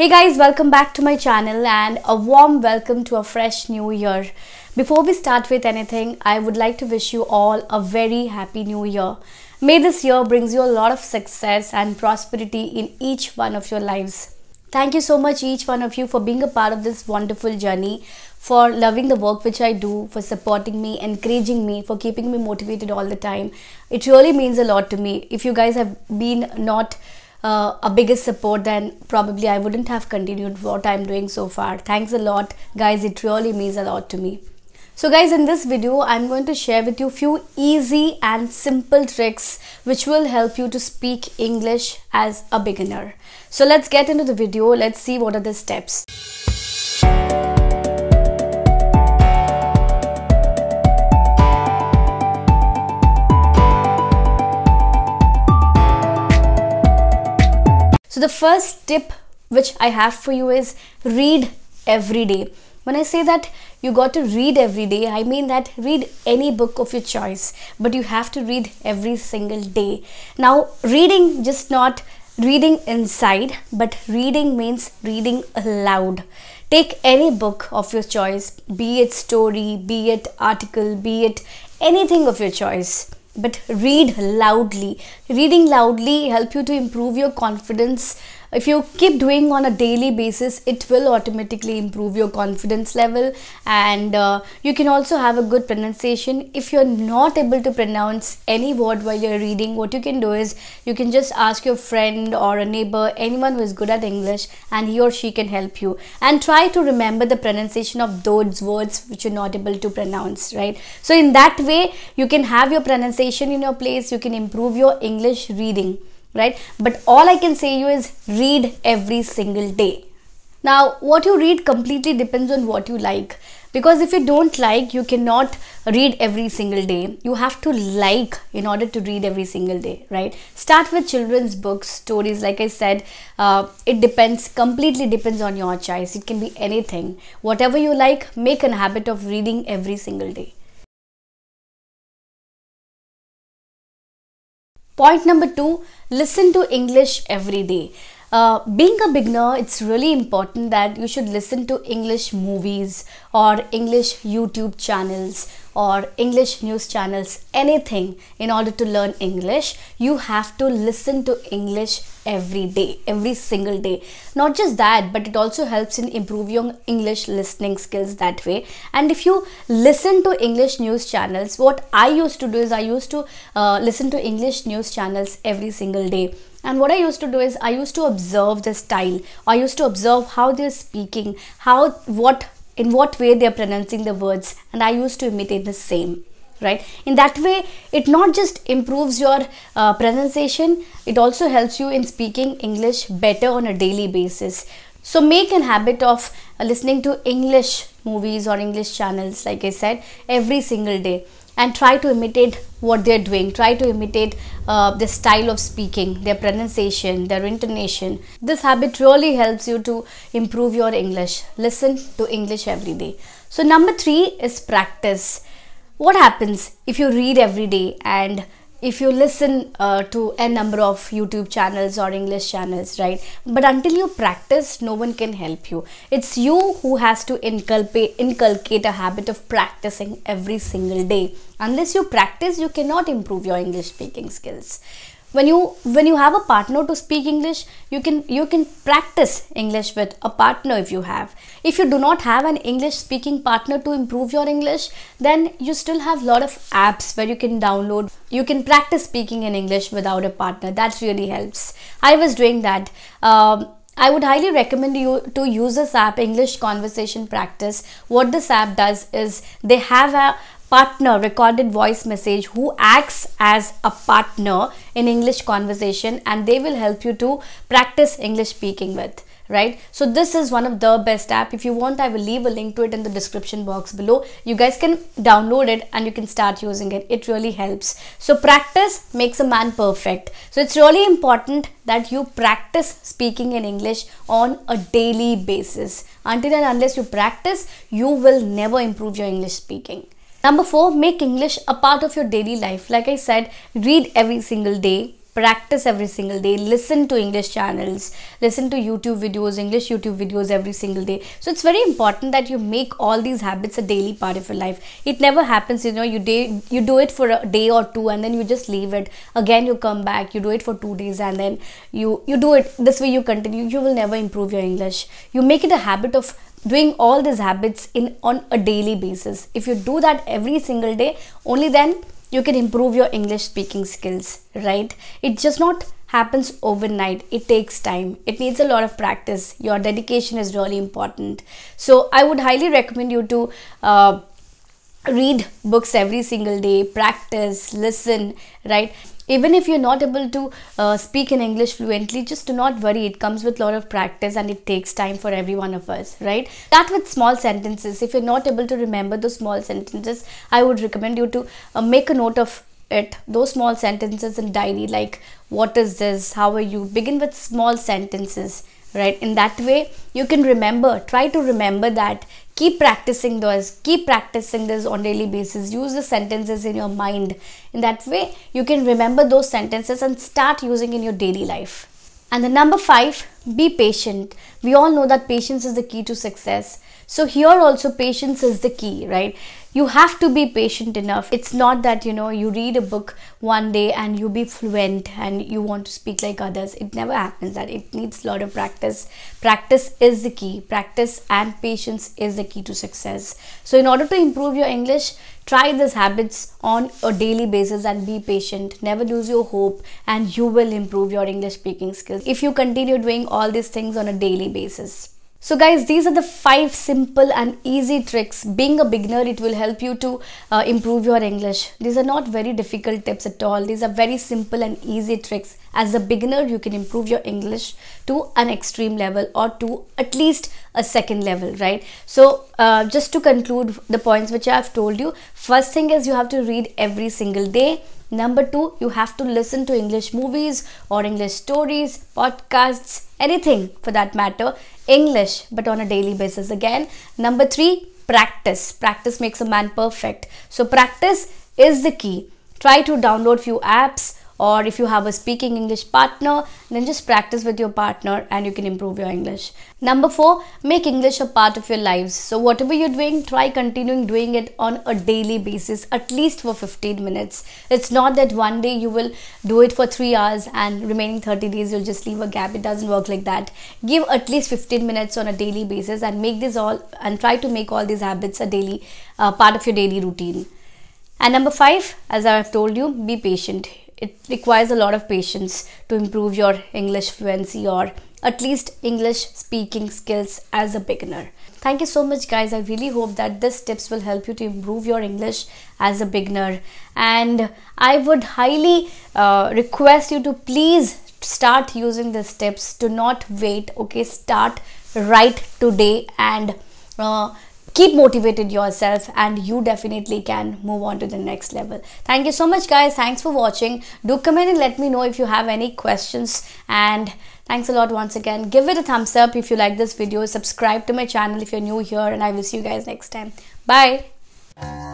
Hey guys, welcome back to my channel and a warm welcome to a fresh new year. Before we start with anything, I would like to wish you all a very happy new year. May this year brings you a lot of success and prosperity in each one of your lives. Thank you so much each one of you for being a part of this wonderful journey, for loving the work which I do, for supporting me, encouraging me, for keeping me motivated all the time. It really means a lot to me. If you guys have been not uh, a biggest support then probably i wouldn't have continued what i'm doing so far thanks a lot guys it really means a lot to me so guys in this video i'm going to share with you few easy and simple tricks which will help you to speak english as a beginner so let's get into the video let's see what are the steps the first tip which I have for you is read every day. When I say that you got to read every day, I mean that read any book of your choice, but you have to read every single day. Now, reading just not reading inside, but reading means reading aloud. Take any book of your choice, be it story, be it article, be it anything of your choice but read loudly reading loudly help you to improve your confidence if you keep doing on a daily basis it will automatically improve your confidence level and uh, you can also have a good pronunciation if you're not able to pronounce any word while you're reading what you can do is you can just ask your friend or a neighbor anyone who is good at english and he or she can help you and try to remember the pronunciation of those words which you're not able to pronounce right so in that way you can have your pronunciation in your place you can improve your english reading right but all i can say you is read every single day now what you read completely depends on what you like because if you don't like you cannot read every single day you have to like in order to read every single day right start with children's books stories like i said uh, it depends completely depends on your choice it can be anything whatever you like make an habit of reading every single day Point number two listen to English every day uh, being a beginner, it's really important that you should listen to English movies or English YouTube channels or English news channels, anything in order to learn English. You have to listen to English every day, every single day. Not just that, but it also helps in improving your English listening skills that way. And if you listen to English news channels, what I used to do is I used to uh, listen to English news channels every single day and what i used to do is i used to observe the style i used to observe how they're speaking how what in what way they're pronouncing the words and i used to imitate the same right in that way it not just improves your uh, pronunciation it also helps you in speaking english better on a daily basis so make an habit of uh, listening to english movies or english channels like i said every single day and try to imitate what they're doing try to imitate uh, style of speaking their pronunciation their intonation this habit really helps you to improve your english listen to english every day so number 3 is practice what happens if you read every day and if you listen uh, to a number of youtube channels or english channels right but until you practice no one can help you it's you who has to inculpate, inculcate a habit of practicing every single day unless you practice you cannot improve your english speaking skills when you when you have a partner to speak english you can you can practice english with a partner if you have if you do not have an english speaking partner to improve your english then you still have lot of apps where you can download you can practice speaking in english without a partner that really helps i was doing that um, I would highly recommend you to use this app, English Conversation Practice. What this app does is they have a partner recorded voice message who acts as a partner in English conversation and they will help you to practice English speaking with right so this is one of the best app if you want i will leave a link to it in the description box below you guys can download it and you can start using it it really helps so practice makes a man perfect so it's really important that you practice speaking in english on a daily basis until and unless you practice you will never improve your english speaking Number four, make English a part of your daily life. Like I said, read every single day, practice every single day, listen to English channels, listen to YouTube videos, English YouTube videos every single day. So it's very important that you make all these habits a daily part of your life. It never happens, you know, you day you do it for a day or two and then you just leave it. Again you come back, you do it for two days and then you you do it. This way you continue. You will never improve your English. You make it a habit of doing all these habits in on a daily basis if you do that every single day only then you can improve your english speaking skills right it just not happens overnight it takes time it needs a lot of practice your dedication is really important so i would highly recommend you to uh, read books every single day practice listen right even if you're not able to uh, speak in english fluently just do not worry it comes with a lot of practice and it takes time for every one of us right start with small sentences if you're not able to remember those small sentences i would recommend you to uh, make a note of it those small sentences in diary like what is this how are you begin with small sentences right in that way you can remember try to remember that keep practicing those keep practicing this on daily basis use the sentences in your mind in that way you can remember those sentences and start using in your daily life and the number 5 be patient we all know that patience is the key to success so here also patience is the key right you have to be patient enough it's not that you know you read a book one day and you be fluent and you want to speak like others it never happens that it needs a lot of practice practice is the key practice and patience is the key to success so in order to improve your english try these habits on a daily basis and be patient never lose your hope and you will improve your english speaking skills if you continue doing all these things on a daily basis so guys, these are the five simple and easy tricks. Being a beginner, it will help you to uh, improve your English. These are not very difficult tips at all. These are very simple and easy tricks. As a beginner, you can improve your English to an extreme level or to at least a second level, right? So uh, just to conclude the points which I have told you, first thing is you have to read every single day. Number two, you have to listen to English movies or English stories, podcasts, anything for that matter. English, but on a daily basis again. Number three, practice. Practice makes a man perfect. So practice is the key. Try to download few apps or if you have a speaking English partner, then just practice with your partner and you can improve your English. Number four, make English a part of your lives. So whatever you're doing, try continuing doing it on a daily basis, at least for 15 minutes. It's not that one day you will do it for three hours and remaining 30 days you'll just leave a gap. It doesn't work like that. Give at least 15 minutes on a daily basis and make this all and try to make all these habits a daily uh, part of your daily routine. And number five, as I have told you, be patient it requires a lot of patience to improve your English fluency or at least English speaking skills as a beginner. Thank you so much guys. I really hope that these tips will help you to improve your English as a beginner and I would highly uh, request you to please start using these tips. Do not wait. Okay, start right today and uh, keep motivated yourself and you definitely can move on to the next level thank you so much guys thanks for watching do comment and let me know if you have any questions and thanks a lot once again give it a thumbs up if you like this video subscribe to my channel if you're new here and i will see you guys next time bye